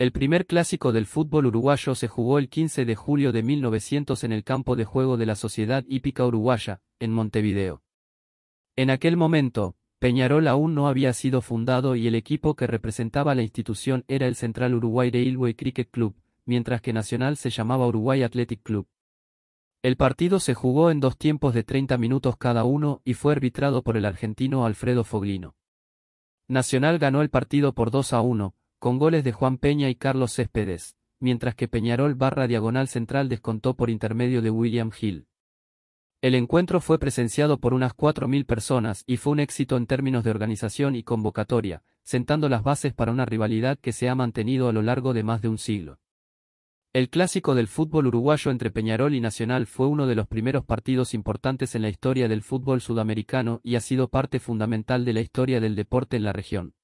El primer clásico del fútbol uruguayo se jugó el 15 de julio de 1900 en el campo de juego de la Sociedad Hípica Uruguaya, en Montevideo. En aquel momento, Peñarol aún no había sido fundado y el equipo que representaba la institución era el Central Uruguay Railway Cricket Club, mientras que Nacional se llamaba Uruguay Athletic Club. El partido se jugó en dos tiempos de 30 minutos cada uno y fue arbitrado por el argentino Alfredo Foglino. Nacional ganó el partido por 2 a 1, con goles de Juan Peña y Carlos Céspedes, mientras que Peñarol barra diagonal central descontó por intermedio de William Hill. El encuentro fue presenciado por unas 4.000 personas y fue un éxito en términos de organización y convocatoria, sentando las bases para una rivalidad que se ha mantenido a lo largo de más de un siglo. El clásico del fútbol uruguayo entre Peñarol y Nacional fue uno de los primeros partidos importantes en la historia del fútbol sudamericano y ha sido parte fundamental de la historia del deporte en la región.